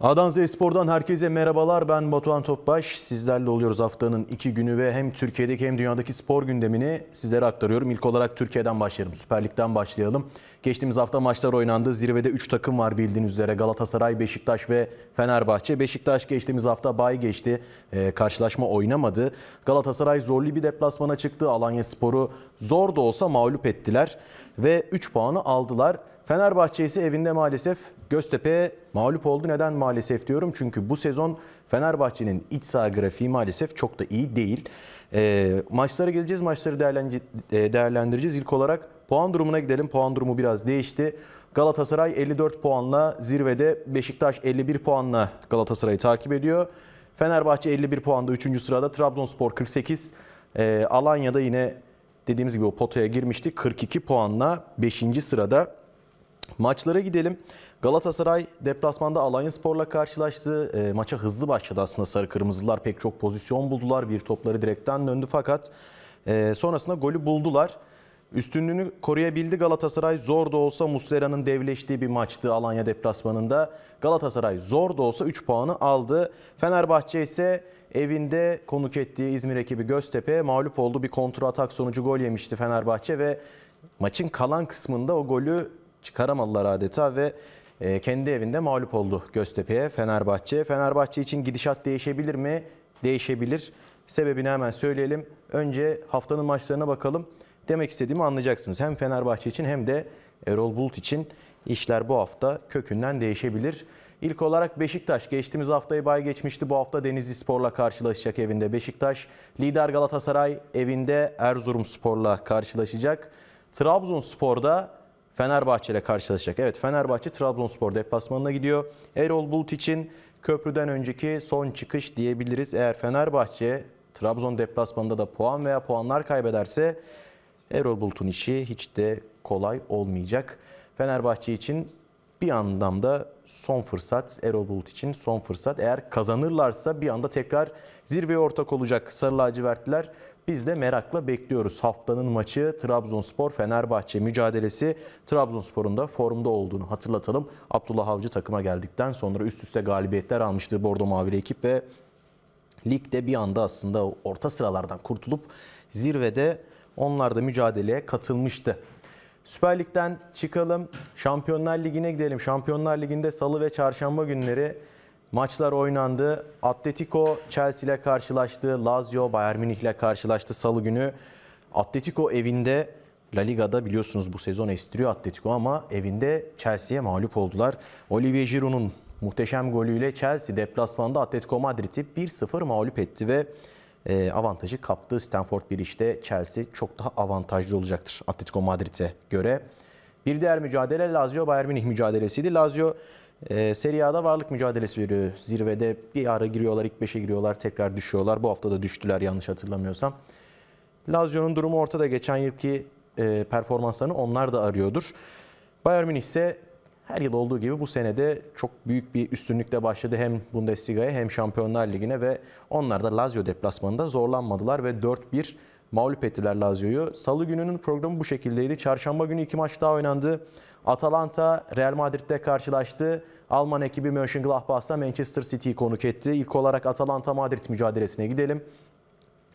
Adan Espor'dan herkese merhabalar. Ben Batuhan Topbaş. Sizlerle oluyoruz haftanın iki günü ve hem Türkiye'deki hem dünyadaki spor gündemini sizlere aktarıyorum. İlk olarak Türkiye'den başlayalım. Süper Lig'den başlayalım. Geçtiğimiz hafta maçlar oynandı. Zirvede 3 takım var bildiğiniz üzere. Galatasaray, Beşiktaş ve Fenerbahçe. Beşiktaş geçtiğimiz hafta bay geçti. E, karşılaşma oynamadı. Galatasaray zorlu bir deplasmana çıktı. Alanya Spor'u zor da olsa mağlup ettiler ve 3 puanı aldılar. Fenerbahçe ise evinde maalesef Göztepe'ye mağlup oldu. Neden maalesef diyorum? Çünkü bu sezon Fenerbahçe'nin iç saha grafiği maalesef çok da iyi değil. E, maçlara geleceğiz, maçları e, değerlendireceğiz. İlk olarak puan durumuna gidelim. Puan durumu biraz değişti. Galatasaray 54 puanla zirvede, Beşiktaş 51 puanla Galatasaray'ı takip ediyor. Fenerbahçe 51 puanda 3. sırada, Trabzonspor 48, e, ee, Alanya'da yine dediğimiz gibi o potaya girmişti. 42 puanla 5. sırada. Maçlara gidelim. Galatasaray deplasmanda Alanya Spor'la karşılaştı. E, maça hızlı başladı aslında Sarı Kırmızılar. Pek çok pozisyon buldular. Bir topları direkten döndü fakat e, sonrasında golü buldular. Üstünlüğünü koruyabildi Galatasaray. Zor da olsa Muslera'nın devleştiği bir maçtı Alanya deplasmanında. Galatasaray zor da olsa 3 puanı aldı. Fenerbahçe ise evinde konuk ettiği İzmir ekibi Göztepe mağlup oldu. Bir kontra atak sonucu gol yemişti Fenerbahçe ve maçın kalan kısmında o golü çıkaramadılar adeta ve e, kendi evinde mağlup oldu Göztepe'ye Fenerbahçe. Fenerbahçe için gidişat değişebilir mi? Değişebilir. Sebebini hemen söyleyelim. Önce haftanın maçlarına bakalım. Demek istediğimi anlayacaksınız. Hem Fenerbahçe için hem de Erol Bulut için işler bu hafta kökünden değişebilir. İlk olarak Beşiktaş geçtiğimiz haftayı bay geçmişti. Bu hafta Denizli Spor'la karşılaşacak evinde Beşiktaş. Lider Galatasaray evinde Erzurum Spor'la karşılaşacak. Trabzonspor'da Fenerbahçe ile karşılaşacak. Evet Fenerbahçe Trabzonspor deplasmanına gidiyor. Erol Bulut için köprüden önceki son çıkış diyebiliriz. Eğer Fenerbahçe Trabzon deplasmanında da puan veya puanlar kaybederse Erol Bulut'un işi hiç de kolay olmayacak. Fenerbahçe için bir anlamda son fırsat, Erol Bulut için son fırsat. Eğer kazanırlarsa bir anda tekrar zirveye ortak olacak Sarı Lacivertliler. Biz de merakla bekliyoruz. Haftanın maçı Trabzonspor-Fenerbahçe mücadelesi. Trabzonspor'un da formda olduğunu hatırlatalım. Abdullah Avcı takıma geldikten sonra üst üste galibiyetler almıştı Bordo Mavili ekip ve ligde bir anda aslında orta sıralardan kurtulup zirvede onlar da mücadeleye katılmıştı. Süper Lig'den çıkalım. Şampiyonlar Ligi'ne gidelim. Şampiyonlar Ligi'nde salı ve çarşamba günleri Maçlar oynandı. Atletico Chelsea ile karşılaştı. Lazio Bayern Münih ile karşılaştı salı günü. Atletico evinde La Liga'da biliyorsunuz bu sezon estiriyor Atletico ama evinde Chelsea'ye mağlup oldular. Olivier Giroud'un muhteşem golüyle Chelsea deplasmanda Atletico Madrid'i 1-0 mağlup etti ve e, avantajı kaptı. Stanford bir işte Chelsea çok daha avantajlı olacaktır Atletico Madrid'e göre. Bir diğer mücadele Lazio Bayern Münih mücadelesiydi. Lazio e, Serie A'da varlık mücadelesi veriyor zirvede. Bir ara giriyorlar, ilk 5'e giriyorlar, tekrar düşüyorlar. Bu hafta da düştüler yanlış hatırlamıyorsam. Lazio'nun durumu ortada. Geçen yılki e, performanslarını onlar da arıyordur. Bayern Münih ise her yıl olduğu gibi bu senede çok büyük bir üstünlükle başladı hem Bundesliga'ya hem Şampiyonlar Ligi'ne ve onlar da Lazio deplasmanında zorlanmadılar ve 4-1 mağlup ettiler Lazio'yu. Salı gününün programı bu şekildeydi. Çarşamba günü iki maç daha oynandı. Atalanta Real Madrid'de karşılaştı. Alman ekibi Mönchengladbach'sa Manchester City'yi konuk etti. İlk olarak Atalanta-Madrid mücadelesine gidelim.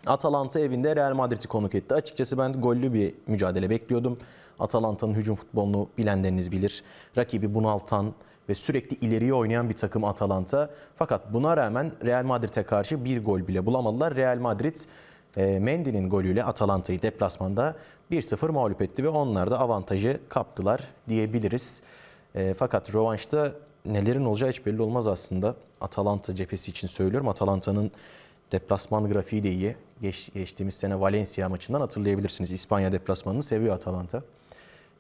Atalanta evinde Real Madrid'i konuk etti. Açıkçası ben gollü bir mücadele bekliyordum. Atalanta'nın hücum futbolunu bilenleriniz bilir. Rakibi bunaltan ve sürekli ileriye oynayan bir takım Atalanta. Fakat buna rağmen Real Madrid'e karşı bir gol bile bulamadılar. Real Madrid e, Mendy'nin golüyle Atalanta'yı deplasmanda 1-0 mağlup etti ve onlar da avantajı kaptılar diyebiliriz. E, fakat rövanşta nelerin olacağı hiç belli olmaz aslında. Atalanta cephesi için söylüyorum. Atalanta'nın deplasman grafiği de iyi. Geç, geçtiğimiz sene Valencia maçından hatırlayabilirsiniz. İspanya deplasmanını seviyor Atalanta.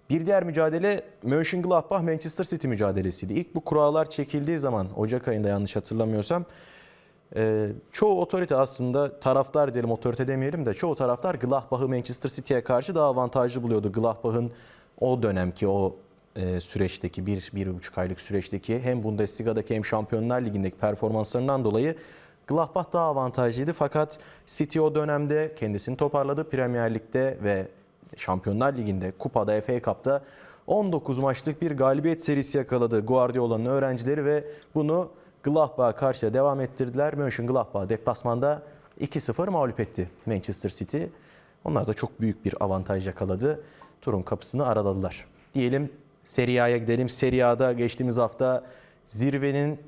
Bir diğer mücadele Mönchengladbach-Manchester City mücadelesiydi. İlk bu kurallar çekildiği zaman Ocak ayında yanlış hatırlamıyorsam ee, çoğu otorite aslında taraftar diyelim otorite demeyelim de çoğu taraftar Gladbach'ı Manchester City'ye karşı daha avantajlı buluyordu. Gladbach'ın o dönemki o e, süreçteki bir, bir buçuk aylık süreçteki hem Bundesliga'daki hem Şampiyonlar Ligi'ndeki performanslarından dolayı Gladbach daha avantajlıydı. Fakat City o dönemde kendisini toparladı. Premier Lig'de ve Şampiyonlar Ligi'nde, Kupa'da, FA Cup'ta 19 maçlık bir galibiyet serisi yakaladı Guardiola'nın öğrencileri ve bunu Gladbach'a karşı devam ettirdiler. Mönchengladbach deplasmanda 2-0 mağlup etti Manchester City. Onlar da çok büyük bir avantaj yakaladı. Turun kapısını araladılar. Diyelim Serie A'ya gidelim. Serie A'da geçtiğimiz hafta zirvenin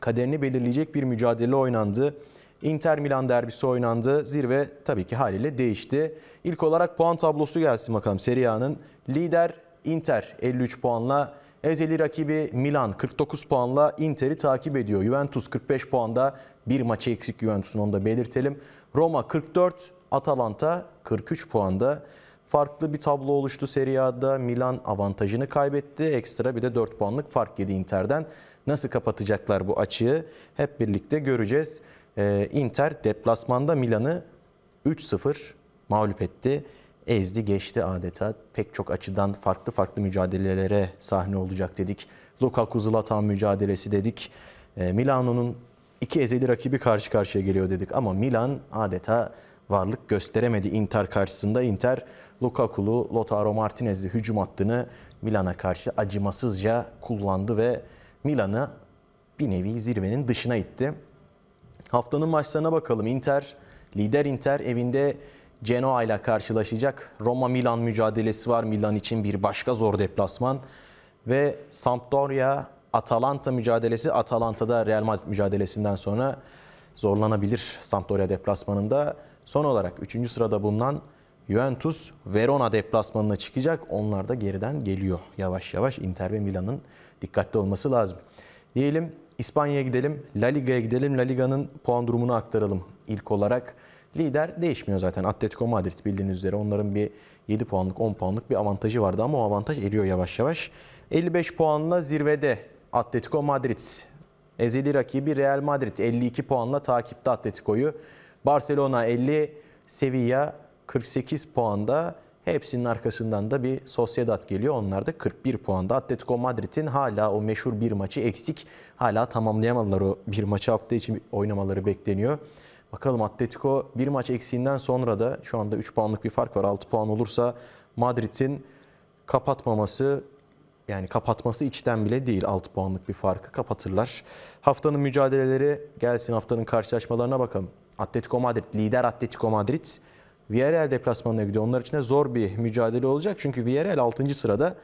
kaderini belirleyecek bir mücadele oynandı. Inter Milan derbisi oynandı. Zirve tabii ki haliyle değişti. İlk olarak puan tablosu gelsin bakalım Serie A'nın. Lider Inter 53 puanla Ezeli rakibi Milan 49 puanla Inter'i takip ediyor. Juventus 45 puanda bir maçı eksik Juventus'un onu da belirtelim. Roma 44, Atalanta 43 puanda. Farklı bir tablo oluştu Serie A'da. Milan avantajını kaybetti. Ekstra bir de 4 puanlık fark yedi Inter'den. Nasıl kapatacaklar bu açığı hep birlikte göreceğiz. Ee, Inter deplasmanda Milan'ı 3-0 mağlup etti ezdi geçti adeta. Pek çok açıdan farklı farklı mücadelelere sahne olacak dedik. Lukaku Zlatan mücadelesi dedik. E, Milano'nun iki ezeli rakibi karşı karşıya geliyor dedik ama Milan adeta varlık gösteremedi Inter karşısında. Inter Lukaku'lu, Lautaro Martinez'li hücum hattını Milan'a karşı acımasızca kullandı ve Milan'ı bir nevi zirvenin dışına itti. Haftanın maçlarına bakalım. Inter, lider Inter evinde Genoa ile karşılaşacak. Roma-Milan mücadelesi var. Milan için bir başka zor deplasman. Ve Sampdoria-Atalanta mücadelesi. Atalanta'da Real Madrid mücadelesinden sonra zorlanabilir Sampdoria deplasmanında. Son olarak 3. sırada bulunan Juventus Verona deplasmanına çıkacak. Onlar da geriden geliyor yavaş yavaş. Inter ve Milan'ın dikkatli olması lazım. Diyelim İspanya'ya gidelim, La Liga'ya gidelim. La Liga'nın puan durumunu aktaralım İlk olarak. Lider değişmiyor zaten. Atletico Madrid bildiğiniz üzere. Onların bir 7 puanlık 10 puanlık bir avantajı vardı ama o avantaj eriyor yavaş yavaş. 55 puanla zirvede Atletico Madrid. Ezeli rakibi Real Madrid 52 puanla takipte Atletico'yu. Barcelona 50, Sevilla 48 puanda. Hepsinin arkasından da bir Sociedad geliyor. Onlar da 41 puanda. Atletico Madrid'in hala o meşhur bir maçı eksik. Hala tamamlayamadılar o bir maçı hafta için oynamaları bekleniyor. Bakalım Atletico bir maç eksiğinden sonra da şu anda 3 puanlık bir fark var. 6 puan olursa Madrid'in kapatmaması yani kapatması içten bile değil 6 puanlık bir farkı kapatırlar. Haftanın mücadeleleri gelsin haftanın karşılaşmalarına bakalım. Atletico Madrid, lider Atletico Madrid Villarreal deplasmanına gidiyor. Onlar için de zor bir mücadele olacak. Çünkü Villarreal 6. sırada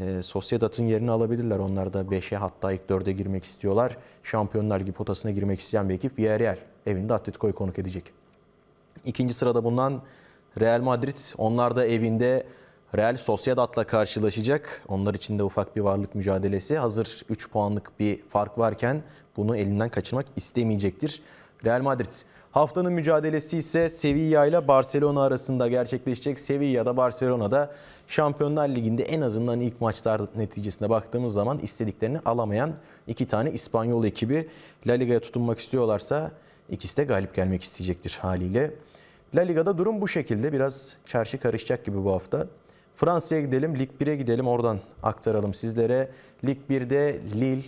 e, ee, Sosyedat'ın yerini alabilirler. Onlar da 5'e hatta ilk 4'e girmek istiyorlar. Şampiyonlar Ligi potasına girmek isteyen bir ekip yer yer evinde Atletico'yu konuk edecek. İkinci sırada bulunan Real Madrid. Onlar da evinde Real Sociedad'la karşılaşacak. Onlar için de ufak bir varlık mücadelesi. Hazır 3 puanlık bir fark varken bunu elinden kaçırmak istemeyecektir Real Madrid. Haftanın mücadelesi ise Sevilla ile Barcelona arasında gerçekleşecek. Sevilla'da Barcelona'da Şampiyonlar Ligi'nde en azından ilk maçlar neticesinde baktığımız zaman istediklerini alamayan iki tane İspanyol ekibi La Liga'ya tutunmak istiyorlarsa ikisi de galip gelmek isteyecektir haliyle. La Liga'da durum bu şekilde. Biraz çarşı karışacak gibi bu hafta. Fransa'ya gidelim, Lig 1'e gidelim. Oradan aktaralım sizlere. Lig 1'de Lille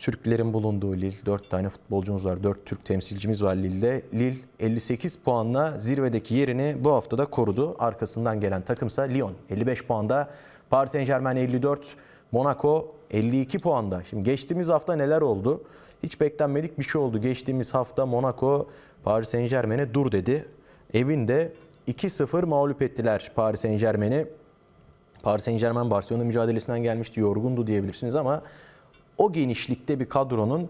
Türklerin bulunduğu Lille. 4 tane futbolcumuz var. 4 Türk temsilcimiz var Lille'de. Lille 58 puanla zirvedeki yerini bu haftada korudu. Arkasından gelen takımsa Lyon 55 puanda. Paris Saint Germain 54, Monaco 52 puanda. Şimdi geçtiğimiz hafta neler oldu? Hiç beklenmedik bir şey oldu. Geçtiğimiz hafta Monaco Paris Saint Germain'e dur dedi. Evinde 2-0 mağlup ettiler Paris Saint Germain'i. Paris Saint Germain Barcelona mücadelesinden gelmişti. Yorgundu diyebilirsiniz ama o genişlikte bir kadronun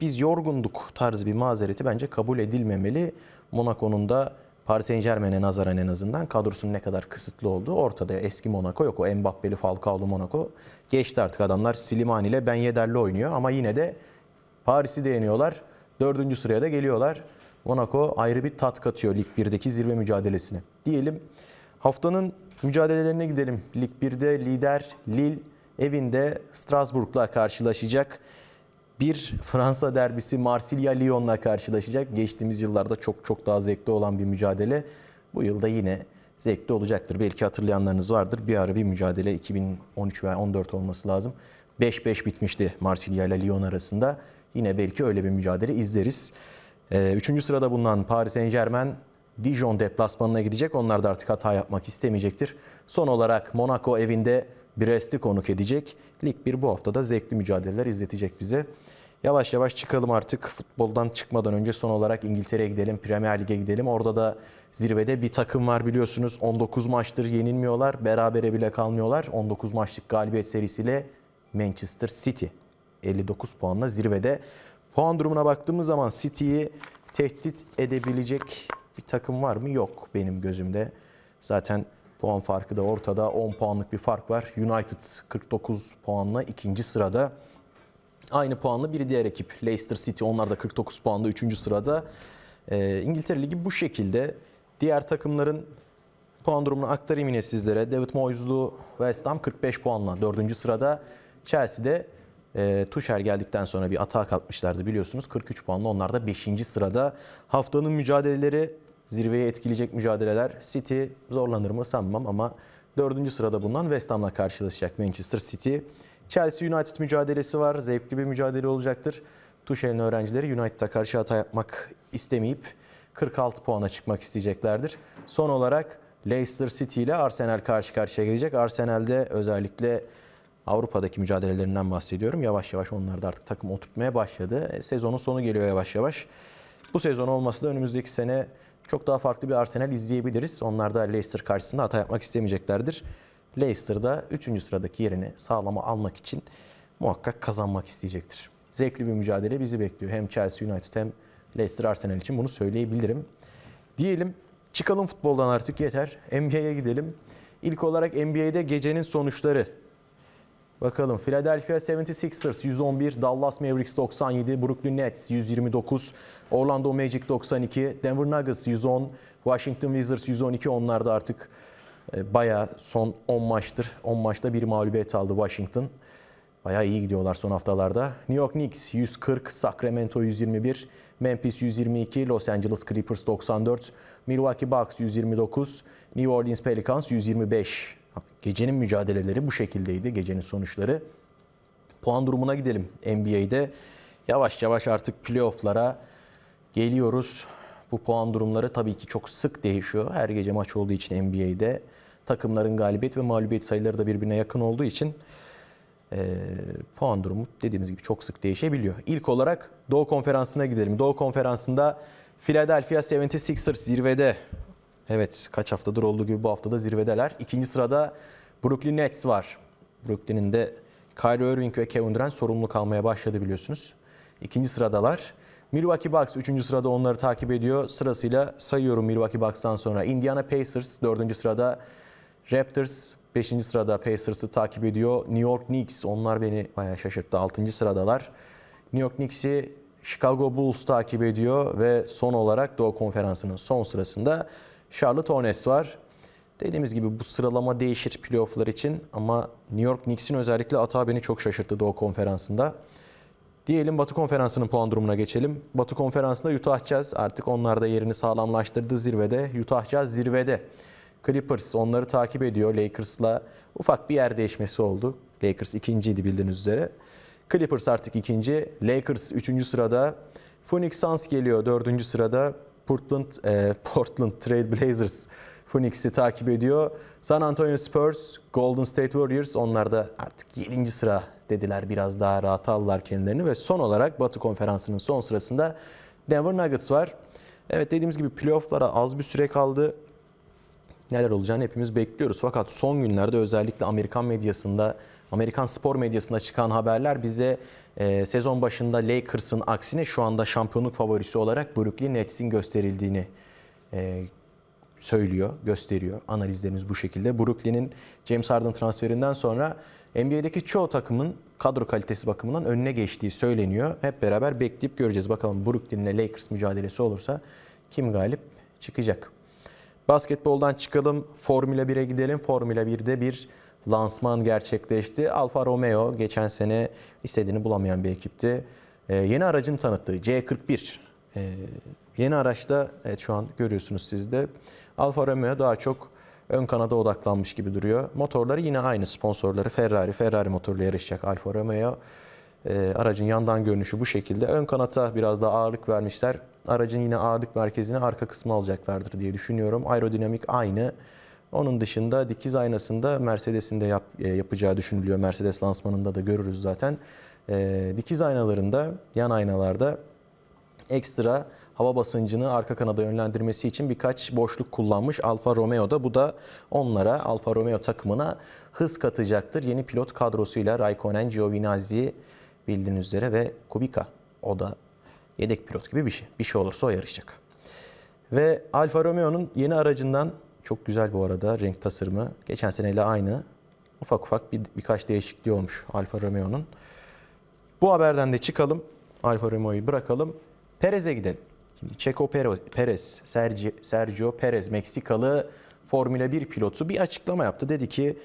biz yorgunduk tarzı bir mazereti bence kabul edilmemeli. Monaco'nun da Paris Saint Germain'e nazaran en azından kadrosunun ne kadar kısıtlı olduğu ortada. Eski Monaco yok. O Mbappe'li Falcao'lu Monaco geçti artık adamlar. Slimani ile Ben Yedder'le oynuyor ama yine de Paris'i değiniyorlar. Dördüncü sıraya da geliyorlar. Monaco ayrı bir tat katıyor Lig 1'deki zirve mücadelesine. Diyelim haftanın mücadelelerine gidelim. Lig 1'de lider Lille evinde Strasbourg'la karşılaşacak. Bir Fransa derbisi Marsilya Lyon'la karşılaşacak. Geçtiğimiz yıllarda çok çok daha zevkli olan bir mücadele. Bu yılda yine zevkli olacaktır. Belki hatırlayanlarınız vardır. Bir ara bir mücadele 2013 veya 14 olması lazım. 5-5 bitmişti Marsilya ile Lyon arasında. Yine belki öyle bir mücadele izleriz. Ee, üçüncü sırada bulunan Paris Saint Germain Dijon deplasmanına gidecek. Onlar da artık hata yapmak istemeyecektir. Son olarak Monaco evinde Brest'i konuk edecek. Lig 1 bu hafta da zevkli mücadeleler izletecek bize. Yavaş yavaş çıkalım artık futboldan çıkmadan önce son olarak İngiltere'ye gidelim, Premier Lig'e gidelim. Orada da zirvede bir takım var biliyorsunuz. 19 maçtır yenilmiyorlar, berabere bile kalmıyorlar. 19 maçlık galibiyet serisiyle Manchester City 59 puanla zirvede. Puan durumuna baktığımız zaman City'yi tehdit edebilecek bir takım var mı? Yok benim gözümde. Zaten Puan farkı da ortada. 10 puanlık bir fark var. United 49 puanla ikinci sırada. Aynı puanlı bir diğer ekip Leicester City. Onlar da 49 puanda 3. sırada. E, İngiltere Ligi bu şekilde. Diğer takımların puan durumunu aktarayım yine sizlere. David Moyes'lu West Ham 45 puanla 4. sırada. Chelsea'de e, Tuchel geldikten sonra bir atağa kalkmışlardı biliyorsunuz. 43 puanla onlar da 5. sırada. Haftanın mücadeleleri zirveye etkileyecek mücadeleler. City zorlanır mı sanmam ama 4. sırada bulunan West Ham'la karşılaşacak Manchester City. Chelsea United mücadelesi var. Zevkli bir mücadele olacaktır. Tuchel'in öğrencileri United'a karşı hata yapmak istemeyip 46 puana çıkmak isteyeceklerdir. Son olarak Leicester City ile Arsenal karşı karşıya gelecek. Arsenal'de özellikle Avrupa'daki mücadelelerinden bahsediyorum. Yavaş yavaş onlar da artık takım oturtmaya başladı. E, sezonun sonu geliyor yavaş yavaş. Bu sezon olması da önümüzdeki sene çok daha farklı bir Arsenal izleyebiliriz. Onlar da Leicester karşısında hata yapmak istemeyeceklerdir. Leicester da 3. sıradaki yerini sağlama almak için muhakkak kazanmak isteyecektir. Zevkli bir mücadele bizi bekliyor. Hem Chelsea United hem Leicester Arsenal için bunu söyleyebilirim. Diyelim çıkalım futboldan artık yeter. NBA'ye gidelim. İlk olarak NBA'de gecenin sonuçları Bakalım Philadelphia 76ers 111, Dallas Mavericks 97, Brooklyn Nets 129, Orlando Magic 92, Denver Nuggets 110, Washington Wizards 112 onlar da artık e, baya son 10 maçtır. 10 maçta bir mağlubiyet aldı Washington. Baya iyi gidiyorlar son haftalarda. New York Knicks 140, Sacramento 121, Memphis 122, Los Angeles Clippers 94, Milwaukee Bucks 129, New Orleans Pelicans 125 Gecenin mücadeleleri bu şekildeydi. Gecenin sonuçları. Puan durumuna gidelim NBA'de. Yavaş yavaş artık playofflara geliyoruz. Bu puan durumları tabii ki çok sık değişiyor. Her gece maç olduğu için NBA'de takımların galibiyet ve mağlubiyet sayıları da birbirine yakın olduğu için e, puan durumu dediğimiz gibi çok sık değişebiliyor. İlk olarak Doğu Konferansı'na gidelim. Doğu Konferansı'nda Philadelphia 76ers zirvede Evet kaç haftadır olduğu gibi bu haftada zirvedeler. İkinci sırada Brooklyn Nets var. Brooklyn'in de Kyrie Irving ve Kevin Durant sorumlu kalmaya başladı biliyorsunuz. İkinci sıradalar. Milwaukee Bucks 3. sırada onları takip ediyor. Sırasıyla sayıyorum Milwaukee Bucks'tan sonra. Indiana Pacers 4. sırada. Raptors 5. sırada Pacers'ı takip ediyor. New York Knicks onlar beni bayağı şaşırttı. 6. sıradalar. New York Knicks'i Chicago Bulls takip ediyor ve son olarak Doğu Konferansı'nın son sırasında Charlotte Hornets var. Dediğimiz gibi bu sıralama değişir playofflar için ama New York Knicks'in özellikle ata beni çok şaşırttı Doğu Konferansı'nda. Diyelim Batı Konferansı'nın puan durumuna geçelim. Batı Konferansı'nda Utah Jazz artık onlar da yerini sağlamlaştırdı zirvede. Utah Jazz zirvede. Clippers onları takip ediyor. Lakers'la ufak bir yer değişmesi oldu. Lakers ikinciydi bildiğiniz üzere. Clippers artık ikinci. Lakers üçüncü sırada. Phoenix Suns geliyor dördüncü sırada. Portland, e, Portland Trail Blazers Phoenix'i takip ediyor. San Antonio Spurs, Golden State Warriors onlar da artık 7. sıra dediler. Biraz daha rahat aldılar kendilerini ve son olarak Batı Konferansı'nın son sırasında Denver Nuggets var. Evet dediğimiz gibi playofflara az bir süre kaldı. Neler olacağını hepimiz bekliyoruz. Fakat son günlerde özellikle Amerikan medyasında, Amerikan spor medyasında çıkan haberler bize ee, sezon başında Lakers'ın aksine şu anda şampiyonluk favorisi olarak Brooklyn Nets'in gösterildiğini e, söylüyor, gösteriyor. Analizlerimiz bu şekilde. Brooklyn'in James Harden transferinden sonra NBA'deki çoğu takımın kadro kalitesi bakımından önüne geçtiği söyleniyor. Hep beraber bekleyip göreceğiz. Bakalım Brooklyn'le Lakers mücadelesi olursa kim galip çıkacak? Basketboldan çıkalım, Formula 1'e gidelim. Formula 1'de bir lansman gerçekleşti. Alfa Romeo geçen sene istediğini bulamayan bir ekipti. E, yeni aracını tanıttı. C41. E, ee, yeni araçta evet, şu an görüyorsunuz siz de. Alfa Romeo daha çok ön kanada odaklanmış gibi duruyor. Motorları yine aynı sponsorları Ferrari. Ferrari motoruyla yarışacak Alfa Romeo. E, aracın yandan görünüşü bu şekilde. Ön kanata biraz daha ağırlık vermişler. Aracın yine ağırlık merkezini arka kısmı alacaklardır diye düşünüyorum. Aerodinamik aynı. Onun dışında dikiz aynasında Mercedes'in de yap, e, yapacağı düşünülüyor. Mercedes lansmanında da görürüz zaten. E, dikiz aynalarında, yan aynalarda ekstra hava basıncını arka kanada yönlendirmesi için birkaç boşluk kullanmış Alfa Romeo'da. Bu da onlara, Alfa Romeo takımına hız katacaktır. Yeni pilot kadrosuyla Raikkonen, Giovinazzi bildiğiniz üzere ve Kubica. O da yedek pilot gibi bir şey. Bir şey olursa o yarışacak. Ve Alfa Romeo'nun yeni aracından çok güzel bu arada renk tasarımı. Geçen seneyle aynı. Ufak ufak bir, birkaç değişikliği olmuş Alfa Romeo'nun. Bu haberden de çıkalım. Alfa Romeo'yu bırakalım. Perez'e gidelim. Şimdi Checo Perez, Sergio, Perez Meksikalı Formula 1 pilotu bir açıklama yaptı. Dedi ki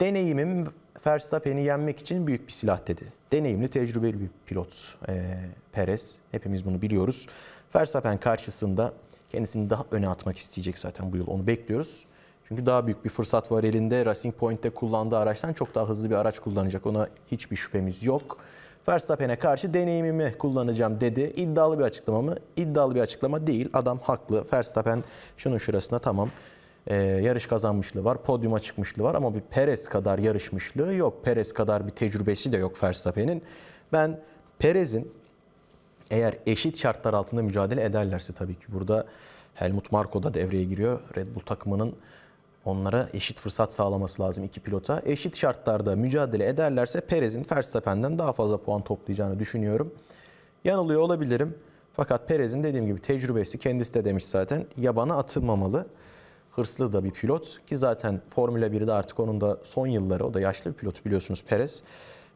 deneyimim Verstappen'i yenmek için büyük bir silah dedi. Deneyimli, tecrübeli bir pilot e, Perez. Hepimiz bunu biliyoruz. Verstappen karşısında Kendisini daha öne atmak isteyecek zaten bu yıl. Onu bekliyoruz. Çünkü daha büyük bir fırsat var elinde. Racing Point'te kullandığı araçtan çok daha hızlı bir araç kullanacak. Ona hiçbir şüphemiz yok. Verstappen'e karşı deneyimimi kullanacağım dedi. İddialı bir açıklama mı? İddialı bir açıklama değil. Adam haklı. Verstappen şunun şurasına tamam e, yarış kazanmışlığı var, podyuma çıkmışlığı var ama bir Perez kadar yarışmışlığı yok. Perez kadar bir tecrübesi de yok Verstappen'in. Ben Perez'in eğer eşit şartlar altında mücadele ederlerse tabii ki burada Helmut Marko da devreye giriyor. Red Bull takımının onlara eşit fırsat sağlaması lazım iki pilota. Eşit şartlarda mücadele ederlerse Perez'in Verstappen'den daha fazla puan toplayacağını düşünüyorum. Yanılıyor olabilirim. Fakat Perez'in dediğim gibi tecrübesi kendisi de demiş zaten yabana atılmamalı. Hırslı da bir pilot ki zaten Formula 1'de artık onun da son yılları o da yaşlı bir pilot biliyorsunuz Perez.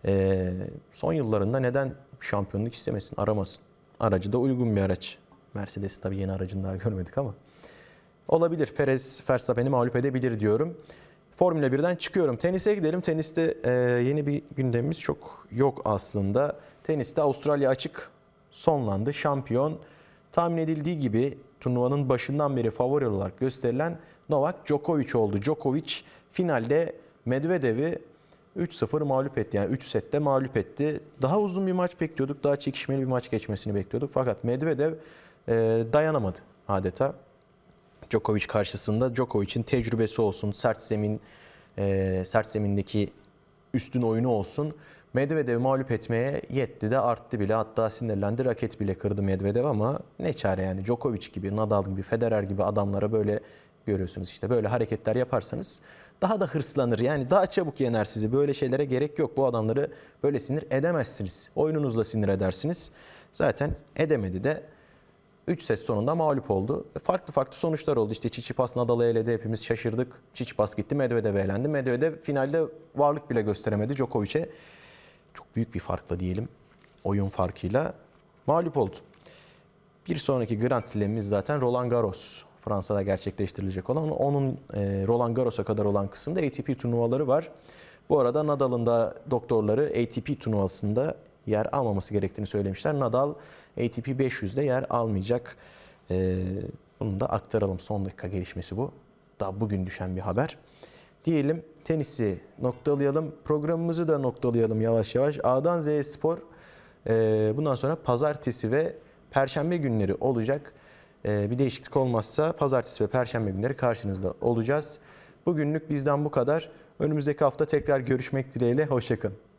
Ee, son yıllarında neden şampiyonluk istemesin, aramasın. Aracı da uygun bir araç. Mercedes'i tabii yeni aracını daha görmedik ama. Olabilir. Perez Verstappen'i mağlup edebilir diyorum. Formula 1'den çıkıyorum. Tenise gidelim. Teniste e, yeni bir gündemimiz çok yok aslında. Teniste Avustralya açık sonlandı. Şampiyon tahmin edildiği gibi turnuvanın başından beri favori olarak gösterilen Novak Djokovic oldu. Djokovic finalde Medvedev'i 3-0 mağlup etti. Yani 3 sette mağlup etti. Daha uzun bir maç bekliyorduk. Daha çekişmeli bir maç geçmesini bekliyorduk. Fakat Medvedev e, dayanamadı adeta. Djokovic karşısında Djokovic'in tecrübesi olsun, sert zemin e, sert zemindeki üstün oyunu olsun. Medvedev mağlup etmeye yetti de arttı bile. Hatta sinirlendi raket bile kırdı Medvedev ama ne çare yani Djokovic gibi, Nadal gibi, Federer gibi adamlara böyle görüyorsunuz işte böyle hareketler yaparsanız daha da hırslanır. Yani daha çabuk yener sizi. Böyle şeylere gerek yok. Bu adamları böyle sinir edemezsiniz. Oyununuzla sinir edersiniz. Zaten edemedi de 3 set sonunda mağlup oldu. Farklı farklı sonuçlar oldu. İşte Çiçipas Nadal'ı eledi hepimiz şaşırdık. Çiçipas gitti Medvedev elendi. Medvedev finalde varlık bile gösteremedi Djokovic'e. Çok büyük bir farkla diyelim. Oyun farkıyla mağlup oldu. Bir sonraki Grand Slam'imiz zaten Roland Garros. Fransa'da gerçekleştirilecek olan. Onun e, Roland Garros'a kadar olan kısımda ATP turnuvaları var. Bu arada Nadal'ın da doktorları ATP turnuvasında yer almaması gerektiğini söylemişler. Nadal ATP 500'de yer almayacak. E, bunu da aktaralım. Son dakika gelişmesi bu. Daha bugün düşen bir haber. Diyelim tenisi noktalayalım. Programımızı da noktalayalım yavaş yavaş. A'dan Z'ye spor. E, bundan sonra pazartesi ve perşembe günleri olacak. Ee, bir değişiklik olmazsa pazartesi ve perşembe günleri karşınızda olacağız. Bugünlük bizden bu kadar. Önümüzdeki hafta tekrar görüşmek dileğiyle. Hoşçakalın.